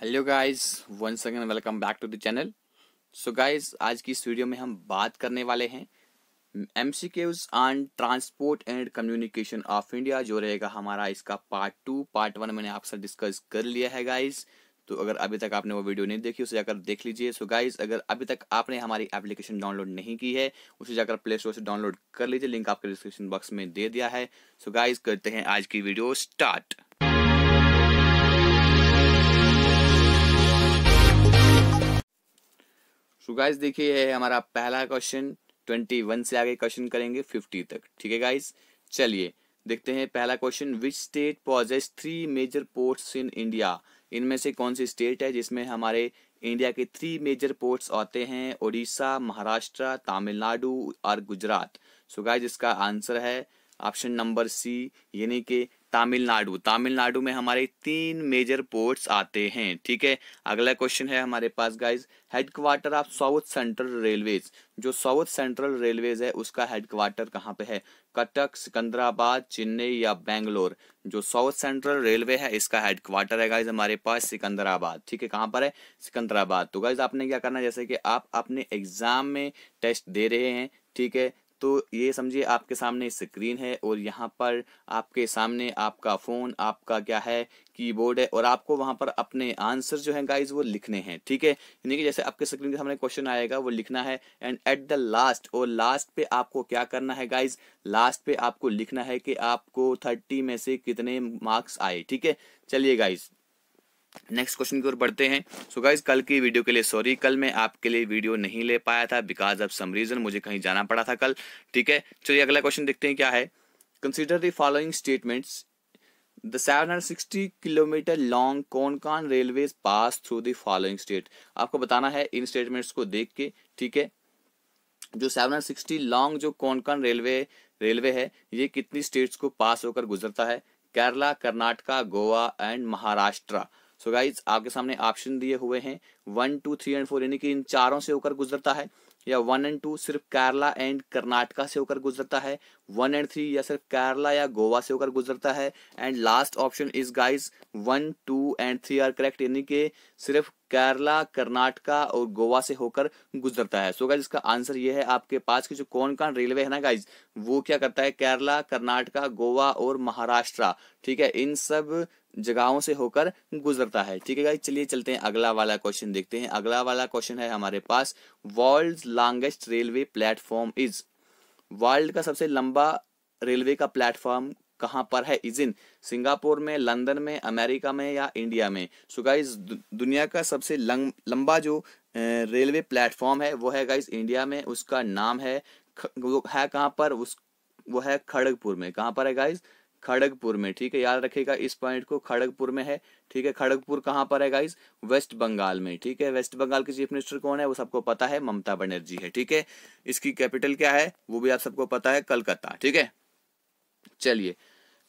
hello guys once again welcome back to the channel so guys आज की इस video में हम बात करने वाले हैं M C Qs on transport and communication of India जो रहेगा हमारा इसका पार्ट टू पार्ट वन मैंने आपसे डिस्कस कर लिया है गाइस तो अगर अभी तक आपने वो वीडियो नहीं देखी उसे जाकर देख लीजिए सो गाइज अगर अभी तक आपने हमारी एप्लीकेशन डाउनलोड नहीं की है उसे जाकर प्ले स्टोर से डाउनलोड कर लीजिए लिंक आपके डिस्क्रिप्शन बॉक्स में दे दिया है सो so गाइज करते हैं आज की वीडियो स्टार्ट सो गाइस देखिए ये हमारा पहला क्वेश्चन ट्वेंटी वन से आगे क्वेश्चन करेंगे फिफ्टी तक ठीक है गाइस चलिए देखते हैं पहला question which state possesses three major ports in India इनमें से कौन सी स्टेट है जिसमें हमारे इंडिया के थ्री मेजर पोर्ट्स आते हैं उड़ीसा महाराष्ट्र तमिलनाडु और गुजरात सो गाइस इसका आंसर है ऑप्शन नंबर सी यानी कि तमिलनाडु तमिलनाडु में हमारे तीन मेजर पोर्ट्स आते हैं ठीक है अगला क्वेश्चन है हमारे पास guys headquarter of south central railways जो साउथ सेंट्रल रेलवेज है उसका हेडक्वार्टर कहाँ पे है कटक सिकंदराबाद चेन्नई या बेंगलोर जो साउथ सेंट्रल रेलवे है इसका हेडक्वार्टर है गाइज हमारे पास सिकंदराबाद ठीक है कहाँ पर है सिकंदराबाद तो गाइज आपने क्या करना जैसे कि आप अपने एग्जाम में टेस्ट दे रहे हैं ठीक है तो ये समझिए आपके सामने स्क्रीन है और यहाँ पर आपके सामने आपका फ़ोन आपका क्या है कीबोर्ड है और आपको वहाँ पर अपने आंसर जो है गाइज वो लिखने हैं ठीक है यानी कि जैसे आपके स्क्रीन के सामने क्वेश्चन आएगा वो लिखना है एंड एट द लास्ट और लास्ट पे आपको क्या करना है गाइज लास्ट पे आपको लिखना है कि आपको थर्टी में से कितने मार्क्स आए ठीक है चलिए गाइज नेक्स्ट क्वेश्चन की ओर बढ़ते हैं सो so गाइज कल की वीडियो के लिए सॉरी कल मैं आपके लिए वीडियो नहीं ले पाया था बिकॉज ऑफ सम रीजन मुझे कहीं जाना पड़ा था कल ठीक है चलिए अगला क्वेश्चन देखते हैं क्या है consider the following statement the seven hundred sixty kilometre long Konkan railway pass through the following state आपको बताना है इन स्टेटमेंट्स को देख के ठीक है जो सेवन हंड्रेड सिक्सटी लॉन्ग जो कोनकान रेलवे रेलवे है ये कितनी स्टेट्स को पास होकर गुजरता है Kerala Karnataka Goa and Maharashtra so guys आपके सामने ऑप्शन दिए हुए हैं one two three and four यानी कि इन चारों से होकर गुजरता है या वन एंड टू सिर्फ केरला एंड कर्नाटका से होकर गुजरता है वन एंड थ्री या सिर्फ केरला या गोवा से होकर गुजरता है and last option is guys one two and three are correct यानी कि सिर्फ केरला कर्नाटका और गोवा से होकर गुजरता है सो गाइज इसका आंसर ये है आपके पास की जो कौन कौन रेलवे है ना गाइज वो क्या करता है केरला कर्नाटका गोवा और महाराष्ट्र ठीक है इन सब जगहों से होकर गुजरता है ठीक है चलिए चलते हैं अगला वाला क्वेश्चन देखते हैं अगला वाला क्वेश्चन है हमारे पास world longest railway platform is world का सबसे लंबा रेलवे का प्लेटफॉर्म कहाँ पर है इज इन सिंगापुर में लंदन में अमेरिका में या इंडिया में सो गाइज दुनिया का सबसे लंग, लंबा जो रेलवे प्लेटफॉर्म है वो है गाइज इंडिया में उसका नाम है वो है कहाँ पर उस वो है खड़गपुर में कहाँ पर है गाइज खड़गपुर में ठीक है याद रखेगा इस पॉइंट को खड़गपुर में है ठीक है खड़गपुर कहाँ पर है गाइस वेस्ट बंगाल में ठीक है वेस्ट बंगाल के चीफ मिनिस्टर कौन है वो सबको पता है ममता बनर्जी है ठीक है इसकी कैपिटल क्या है वो भी आप सबको पता है कलकत्ता ठीक है चलिए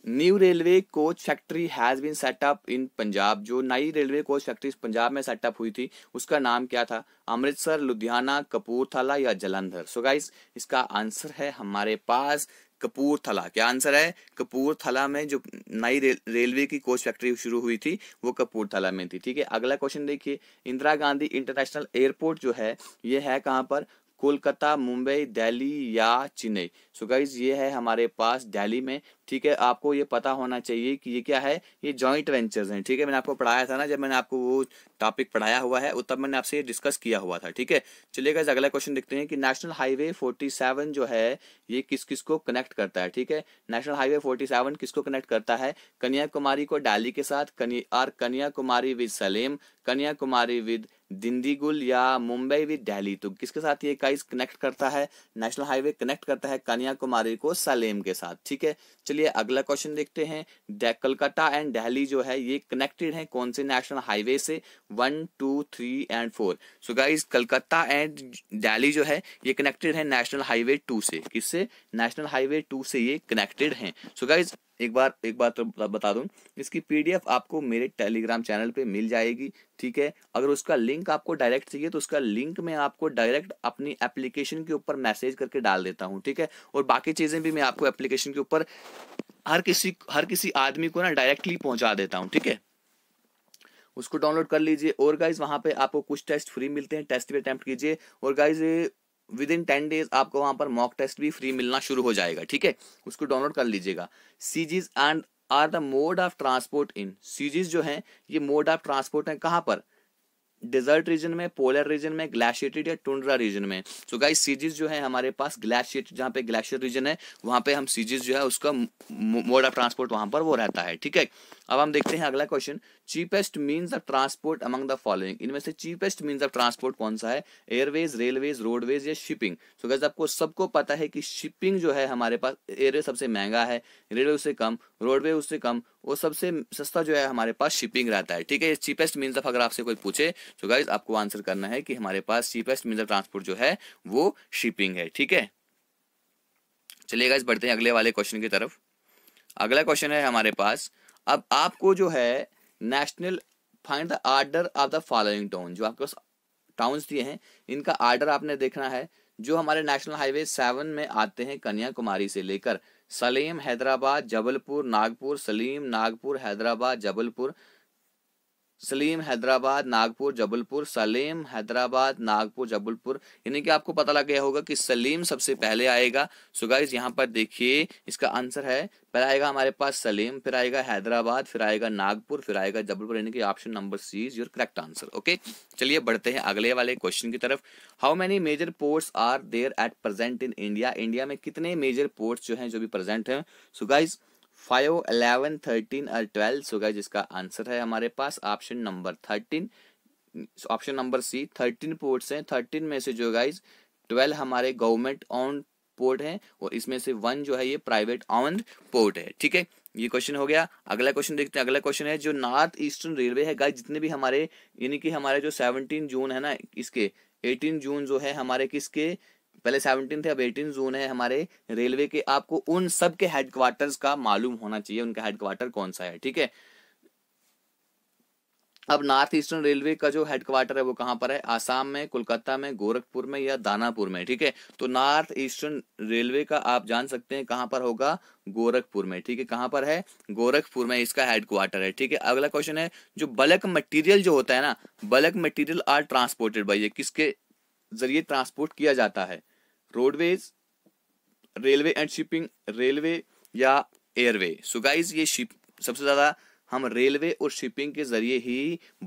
new railway coach factory has been setup in Punjab जो नई रेलवे कोच फैक्ट्री पंजाब में सेटअप हुई थी उसका नाम क्या था अमृतसर लुधियाना कपूरथला या जलंधर सो so गाइस इसका आंसर है हमारे पास कपूरथला क्या आंसर है कपूरथला में जो नई रे, रेलवे की कोच फैक्ट्री शुरू हुई थी वो कपूरथला में थी ठीक है अगला क्वेश्चन देखिए इंदिरा गांधी इंटरनेशनल एयरपोर्ट जो है ये है कहाँ पर कोलकाता मुंबई दिल्ली या चेन्नई सो गाइज ये है हमारे पास दिल्ली में ठीक है आपको ये पता होना चाहिए कि ये क्या है ये जॉइंट वेंचर्स हैं ठीक है मैंने आपको पढ़ाया था ना जब मैंने आपको वो टॉपिक पढ़ाया हुआ है तब मैंने आपसे ये डिस्कस किया हुआ था ठीक है चलिए गाइज अगला क्वेश्चन देखते हैं कि नेशनल हाईवे फोर्टी जो है ये किस किस को कनेक्ट करता है ठीक है नेशनल हाईवे सेवन किसको कनेक्ट करता है कन्याकुमारी को डाली के साथ कन्या और कन्याकुमारी विद सलेम कन्याकुमारी विद दिंदीगुल या मुंबई विद दिल्ली तो किसके साथ ये काइस कनेक्ट करता है नेशनल हाईवे कनेक्ट करता है कन्याकुमारी को सलेम के साथ ठीक है चलिए अगला क्वेश्चन देखते हैं कलकत्ता एंड दिल्ली जो है ये कनेक्टेड है कौन से नेशनल हाईवे से one two three and four so guys Calcutta and Delhi जो है ये कनेक्टेड है नेशनल हाईवे टू से किससे नेशनल हाईवे टू से ये कनेक्टेड है सो so गाइज एक बार एक बात तो बता दूं इसकी पीडीएफ आपको मेरे टेलीग्राम चैनल पे मिल जाएगी ठीक है अगर उसका लिंक आपको डायरेक्ट चाहिए तो उसका लिंक मैं आपको डायरेक्ट अपनी एप्लीकेशन के ऊपर मैसेज करके डाल देता हूं ठीक है और बाकी चीज़ें भी मैं आपको एप्लीकेशन के ऊपर हर किसी हर किसी आदमी को ना डायरेक्टली पहुँचा देता हूँ ठीक है उसको डाउनलोड कर लीजिए और गाइज वहाँ पे आपको कुछ टेस्ट फ्री मिलते हैं टेस्ट भी अटैम्प्ट कीजिए और guys within ten days आपको वहां पर मॉक टेस्ट भी फ्री मिलना शुरू हो जाएगा ठीक है उसको डाउनलोड कर लीजिएगा सीजीज and are the mode of transport in सीजीज जो है ये मोड ऑफ ट्रांसपोर्ट है कहाँ पर डेजर्ट रीजन में पोलर रीजन में ग्लेशिएटेड या टुंड्रा रीजन में सो so गाइस सीजीज जो है हमारे पास ग्लेशिएट जहाँ पे ग्लेशियर रीजन है वहां पे हम सीजीज जो है उसका मोड ऑफ ट्रांसपोर्ट वहां पर वो रहता है ठीक है अब हम देखते हैं अगला question cheapest means of transport among the following इनमें से चीपेस्ट मीन्स ऑफ ट्रांसपोर्ट कौन सा है एयरवेज रेलवेज रोडवेज या शिपिंग सो गैस आपको सबको पता है कि शिपिंग जो है हमारे पास एयरवे सबसे महंगा है रेलवे उससे कम रोडवे उससे कम वो सबसे सस्ता जो है हमारे पास शिपिंग रहता है ठीक है चीपेस्ट मीन्स ऑफ अगर आपसे कोई पूछे तो गाइज आपको आंसर करना है कि हमारे पास चीपेस्ट मीन्स ऑफ ट्रांसपोर्ट जो है वो शिपिंग है ठीक है चलिए गाइज बढ़ते हैं अगले वाले क्वेश्चन की तरफ अगला क्वेश्चन है हमारे पास अब आपको जो है national find the order of the following town जो आपके पास टाउन्स दिए हैं इनका आर्डर आपने देखना है जो हमारे नेशनल हाईवे सेवन में आते हैं कन्याकुमारी से लेकर सलीम हैदराबाद जबलपुर नागपुर सलीम नागपुर हैदराबाद जबलपुर सलीम हैदराबाद नागपुर जबलपुर सलीम हैदराबाद नागपुर जबलपुर यानी कि आपको पता लग गया होगा कि सलीम सबसे पहले आएगा सो गाइज यहाँ पर देखिए इसका आंसर है पहला आएगा हमारे पास सलीम फिर आएगा हैदराबाद फिर आएगा नागपुर फिर आएगा जबलपुर यानी कि option number C is your correct answer okay चलिए बढ़ते हैं अगले वाले क्वेश्चन की तरफ how many major ports are there at present in India India में कितने मेजर पोर्ट्स जो हैं जो भी प्रेजेंट हैं so guys five eleven thirteen और ट्वेल्व सो गाइज इसका आंसर है हमारे पास option number thirteen option number C thirteen ports हैं थर्टीन में से जो गाइज ट्वेल्व हमारे गवर्नमेंट ऑन पोर्ट है और इसमें से वन जो है ये प्राइवेट ऑन पोर्ट है ठीक है ये क्वेश्चन हो गया अगला क्वेश्चन देखते हैं अगला क्वेश्चन है जो नॉर्थ ईस्टर्न रेलवे है गाइस जितने भी हमारे यानी कि हमारे जो सेवनटीन जून है ना इसके एटीन जून जो है हमारे किसके पहले सेवनटीन थे अब एटीन जोन है हमारे रेलवे के आपको उन सब के हेडक्वार्टर का मालूम होना चाहिए उनका हेडक्वार्टर कौन सा है ठीक है अब नॉर्थ ईस्टर्न रेलवे का जो हेडक्वार्टर है वो कहाँ पर है आसाम में कोलकाता में गोरखपुर में या दानापुर में ठीक है तो नॉर्थ ईस्टर्न रेलवे का आप जान सकते हैं कहाँ पर होगा गोरखपुर में ठीक है कहाँ पर है गोरखपुर में इसका हेडक्वार्टर है ठीक है अगला क्वेश्चन है जो बल्क मटेरियल जो होता है ना bulk material are transported by किसके जरिए ट्रांसपोर्ट किया जाता है roadways railway and shipping railway या एयरवे सो गाइज ये शिप सबसे ज़्यादा हम रेलवे और शिपिंग के जरिए ही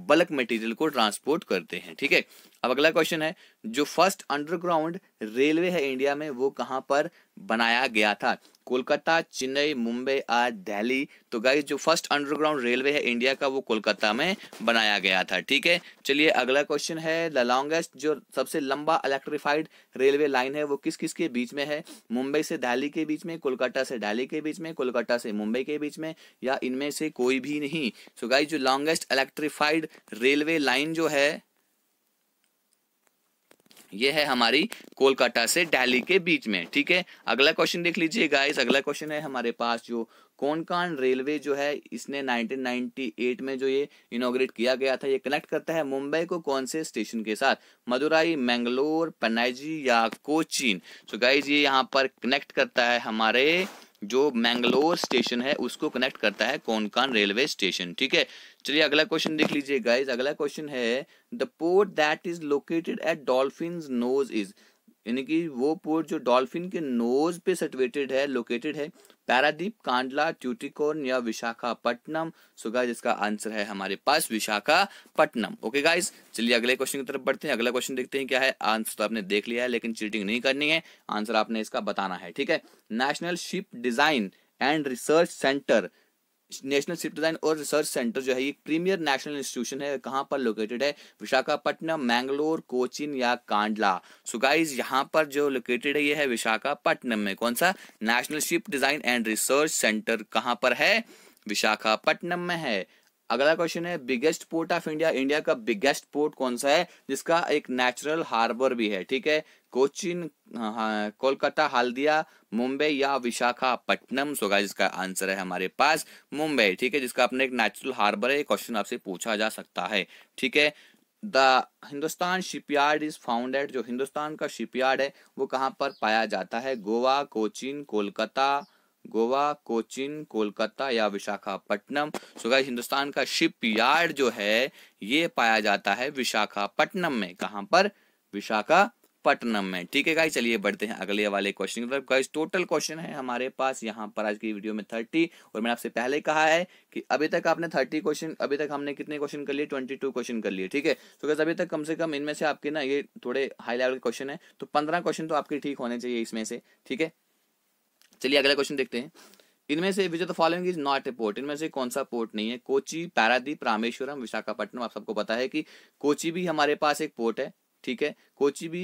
बल्क मटेरियल को ट्रांसपोर्ट करते हैं ठीक है अब अगला क्वेश्चन है जो फर्स्ट अंडरग्राउंड रेलवे है इंडिया में वो कहाँ पर बनाया गया था कोलकाता चेन्नई मुंबई आज दिल्ली तो गाइज जो फर्स्ट अंडरग्राउंड रेलवे है इंडिया का वो कोलकाता में बनाया गया था ठीक है चलिए अगला क्वेश्चन है द लॉन्गेस्ट जो सबसे लंबा इलेक्ट्रिफाइड रेलवे लाइन है वो किस किस के बीच में है मुंबई से दिल्ली के बीच में कोलकाता से दिल्ली के बीच में कोलकाता से मुंबई के बीच में या इनमें से कोई भी नहीं सो so गाइज जो लॉन्गेस्ट इलेक्ट्रीफाइड रेलवे लाइन जो है ये है हमारी कोलकाता से दिल्ली के बीच में ठीक है अगला क्वेश्चन देख लीजिए गाइस अगला क्वेश्चन है हमारे पास जो कोनकान रेलवे जो है इसने 1998 में जो ये इनोग्रेट किया गया था ये कनेक्ट करता है मुंबई को कौन से स्टेशन के साथ मदुराई मैंगलोर पनाजी या कोचीन सो गाइस गाइज ये यहाँ पर कनेक्ट करता है हमारे जो मैंगलोर स्टेशन है उसको कनेक्ट करता है कोनकान रेलवे स्टेशन ठीक है चलिए अगला क्वेश्चन देख लीजिए गाइज अगला क्वेश्चन है the port that is located at dolphin nose is यानी कि वो पोर्ट जो डॉल्फिन के नोज पे सटुएटेड है लोकेटेड है पैरादीप कांडला ट्यूटिकोर्न या विशाखापट्टनम सो गाइस इसका आंसर है हमारे पास विशाखापट्टनम ओके गाइस चलिए अगले क्वेश्चन की तरफ बढ़ते हैं अगला क्वेश्चन देखते हैं क्या है आंसर तो आपने देख लिया है लेकिन चीटिंग नहीं करनी है आंसर आपने इसका बताना है ठीक है national ship design and research centre national ship design और रिसर्च सेंटर जो है ये प्रीमियर नेशनल इंस्टीट्यूशन है कहाँ पर लोकेटेड है विशाखापट्टनम मैंगलोर कोचिन या कांडला सो गाइज यहाँ पर जो लोकेटेड है ये है विशाखापट्टनम में कौन सा national ship design and research centre कहाँ पर है विशाखापट्टनम में है अगला क्वेश्चन है biggest port of India India का बिगेस्ट पोर्ट कौन सा है जिसका एक नेचुरल हार्बर भी है ठीक है कोचिन हाँ, कोलकाता हल्दिया मुंबई या विशाखापट्टनम सोगा जिसका आंसर है हमारे पास मुंबई ठीक है जिसका अपने एक नेचुरल हार्बर है क्वेश्चन आपसे पूछा जा सकता है ठीक है the Hindustan shipyard is founded जो हिंदुस्तान का शिपयार्ड है वो कहाँ पर पाया जाता है गोवा कोचिन कोलकाता गोवा कोचिन कोलकाता या विशाखापट्टनम सो गाइस हिंदुस्तान का शिप यार्ड जो है ये पाया जाता है विशाखापट्टनम में कहां पर विशाखापट्टनम में ठीक है गाइस चलिए बढ़ते हैं अगले वाले क्वेश्चन की तरफ गाइस टोटल क्वेश्चन है हमारे पास यहाँ पर आज की वीडियो में थर्टी और मैंने आपसे पहले कहा है कि अभी तक आपने थर्टी क्वेश्चन अभी तक हमने कितने क्वेश्चन कर लिए ट्वेंटी टू क्वेश्चन कर लिए ठीक है तो गाइस अभी तक कम से कम इनमें से आपके ना ये थोड़े हाई लेवल के क्वेश्चन है तो पंद्रह क्वेश्चन तो आपके ठीक होने चाहिए इसमें से ठीक है चलिए अगला क्वेश्चन देखते हैं इनमें से which the following is not a port इनमें से कौन सा पोर्ट नहीं है कोची पैरादीप रामेश्वरम विशाखापट्टनम आप सबको पता है कि कोची भी हमारे पास एक पोर्ट है ठीक है कोची भी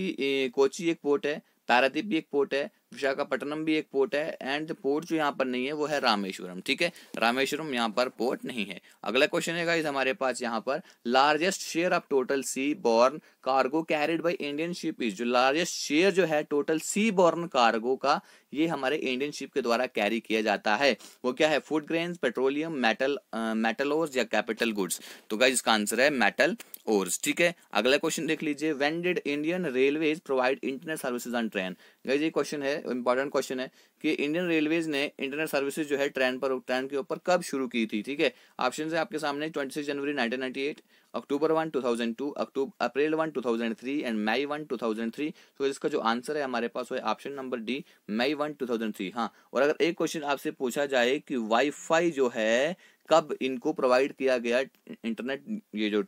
कोची एक पोर्ट है पैरादीप भी एक पोर्ट है विशाखापट्टनम भी एक पोर्ट है एंड पोर्ट जो यहाँ पर नहीं है वो है रामेश्वरम ठीक है रामेश्वरम यहाँ पर पोर्ट नहीं है अगला क्वेश्चन है इस हमारे पास यहाँ पर largest share of total sea borne cargo carried by Indian ship is जो लार्जेस्ट शेयर जो है टोटल सी बॉर्न कार्गो का ये हमारे इंडियन शिप के द्वारा कैरी किया जाता है वो क्या है food grain petroleum metal metal ores या कैपिटल गुड्स तो क्या इसका आंसर है मेटल ओर्स ठीक है अगला क्वेश्चन देख लीजिए when did Indian railway provide internet services on train guys ये क्वेश्चन है इंपॉर्टेंट क्वेश्चन है कि इंडियन रेलवेज ने इंटरनेट सर्विसेज जो है ट्रेन पर ट्रेन के ऊपर कब शुरू की थी ठीक है ऑप्शन है आपके सामने twenty six January nineteen ninety eight October one two thousand two October April one two thousand three and May one two thousand three तो इसका जो आंसर है हमारे पास वो option number D May one two thousand three हाँ और अगर एक क्वेश्चन आपसे पूछा जाए कि वाईफाई जो है कब इनको प्रोवाइड किया गया इंटरनेट ये जो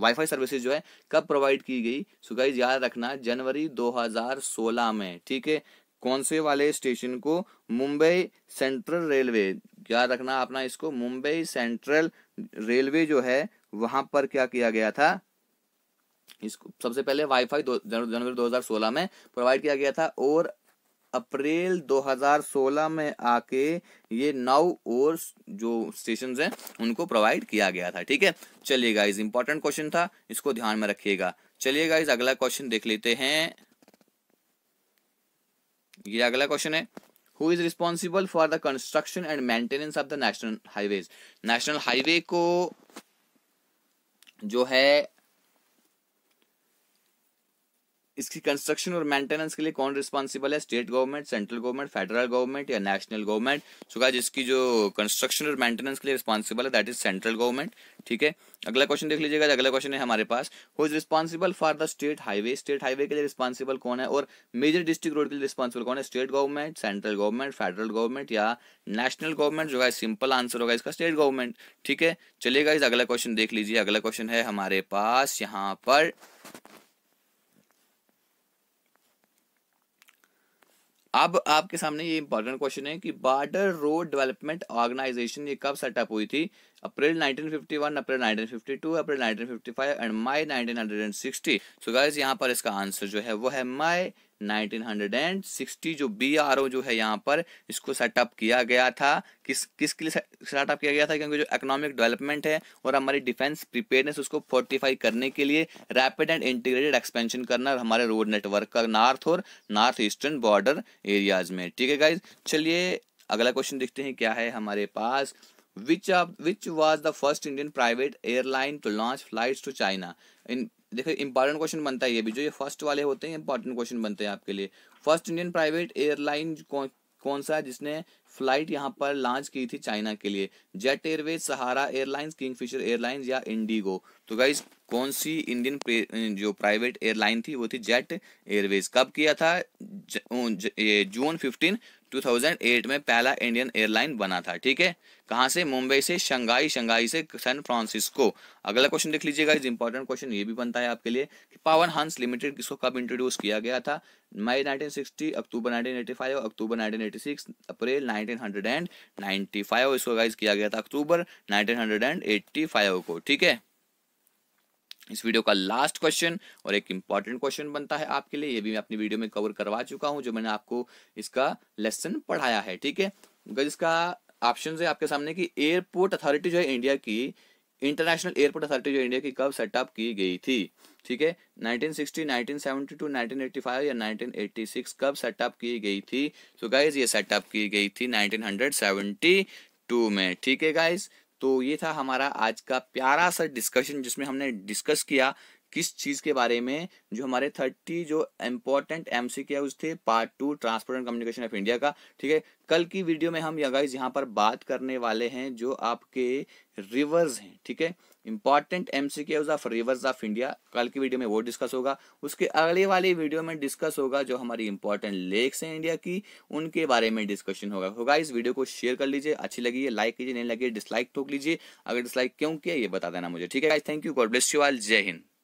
वाईफाई सर्विसेज जो है कब प्रोवाइड की गई सो गाइज याद रखना जनवरी 2016 में ठीक है कौन से वाले स्टेशन को मुंबई सेंट्रल रेलवे याद रखना अपना इसको मुंबई सेंट्रल रेलवे जो है वहां पर क्या किया गया था इसको सबसे पहले वाईफाई जनवरी 2016 में प्रोवाइड किया गया था और अप्रैल 2016 में आके ये नौ और जो स्टेशन हैं उनको प्रोवाइड किया गया था ठीक है चलिए गाइज इंपॉर्टेंट क्वेश्चन था इसको ध्यान में रखिएगा चलिए गाइज अगला क्वेश्चन देख लेते हैं ये अगला क्वेश्चन है who is responsible for the construction and maintenance of the national highways national highway को जो है इसकी कंस्ट्रक्शन और मेंटेनेंस के लिए कौन रिस्पॉन्सिबल है state government central government federal government या नेशनल गवर्नमेंट सो गाइस इसकी जो कंस्ट्रक्शन और मेंटेनेंस के लिए रिस्पॉन्सिबल है दैट इज सेंट्रल गवर्नमेंट ठीक है अगला क्वेश्चन देख लीजिएगा अगला क्वेश्चन है हमारे पास who is responsible for the state highway state highway के लिए रिस्पॉन्सिबल कौन है और मेजर डिस्ट्रिक्ट रोड के लिए रिस्पॉन्सिबल कौन है state government central government federal government या नेशनल गवर्नमेंट जो है सिंपल आंसर होगा इसका स्टेट गवर्नमेंट ठीक है चलिएगा इस अगला क्वेश्चन देख लीजिए अगला क्वेश्चन है हमारे पास यहाँ पर अब आपके सामने ये इंपॉर्टेंट क्वेश्चन है कि बार्डर रोड डेवलपमेंट ऑर्गेनाइजेशन ये कब सेटअप हुई थी अप्रैल 1951 अप्रैल 1952 अप्रैल 1955 एंड मई 1960 सो गाइस यहां पर इसका आंसर जो है वो है मई 1960 जो बी आर ओ जो है यहाँ पर इसको सेटअप किया गया था किस किसके लिए सेटअप किया गया था क्योंकि जो इकोनॉमिक डेवलपमेंट है और हमारी डिफेंस प्रिपेयरनेस उसको फोर्टिफाई करने के लिए रैपिड एंड इंटीग्रेटेड एक्सपेंशन करना और हमारे रोड नेटवर्क का नॉर्थ और नॉर्थ ईस्टर्न बॉर्डर एरियाज में ठीक है गाइज चलिए अगला क्वेश्चन देखते हैं क्या है हमारे पास which of which was the first indian private airline to launch flights to china in देखो इंपॉर्टेंट क्वेश्चन बनता है ये भी जो ये फर्स्ट वाले होते हैं इंपॉर्टेंट क्वेश्चन बनते हैं आपके लिए फर्स्ट इंडियन प्राइवेट एयरलाइन कौन कौन सा जिसने फ्लाइट यहाँ पर लॉन्च की थी चाइना के लिए Jet Airways Sahara airlines Kingfisher airlines या इंडिगो तो गाइज कौन सी इंडियन जो प्राइवेट एयरलाइन थी वो थी जेट एयरवेज कब किया था जून फिफ्टीन 2008 में पहला इंडियन एयरलाइन बना था ठीक है कहां से मुंबई से शंघाई शंघाई से सैन फ्रांसिस्को अगला क्वेश्चन देख लीजिएगा इस इंपॉर्टेंट क्वेश्चन ये भी बनता है आपके लिए कि पावन हंस लिमिटेड किसको कब इंट्रोड्यूस किया गया था मई 1960 अक्टूबर 1985 अक्टूबर 1986 अप्रैल 19 1995 इसको गाइज किया गया था अक्टूबर 1985 को ठीक है इस वीडियो का लास्ट क्वेश्चन और एक इंपॉर्टेंट क्वेश्चन बनता है आपके लिए ये भी मैं अपनी वीडियो में कवर करवा चुका हूं जो मैंने आपको इसका लेसन पढ़ाया है ठीक है इसका ऑप्शन है आपके सामने की एयरपोर्ट अथॉरिटी जो है इंडिया की इंटरनेशनल एयरपोर्ट अथॉरिटी जो इंडिया की कब सेटअप की गई थी ठीक है 1960, 1972, 1985 या 1986 कब सेटअप की गई थी तो so गाइज ये सेटअप की गई थी 1972 में ठीक है गाइज तो ये था हमारा आज का प्यारा सा डिस्कशन जिसमें हमने डिस्कस किया किस चीज के बारे में जो हमारे थर्टी जो इम्पोर्टेंट एमसीक्यूज थे part two transport and communication of India का ठीक है कल की वीडियो में हम गाइज यहाँ पर बात करने वाले हैं जो आपके रिवर्स हैं ठीक है important MCQs of rivers of India कल की वीडियो में वो डिस्कस होगा उसके अगले वाले वीडियो में डिस्कस होगा जो हमारी इंपॉर्टेंट लेक्स हैं इंडिया की उनके बारे में डिस्कशन होगा होगा इस वीडियो को शेयर कर लीजिए अच्छी लगी है लाइक कीजिए नहीं लगी डिसलाइक ठोक लीजिए अगर डिसलाइक क्यों किया ये बता देना मुझे ठीक है guys thank you God bless you all जय हिंद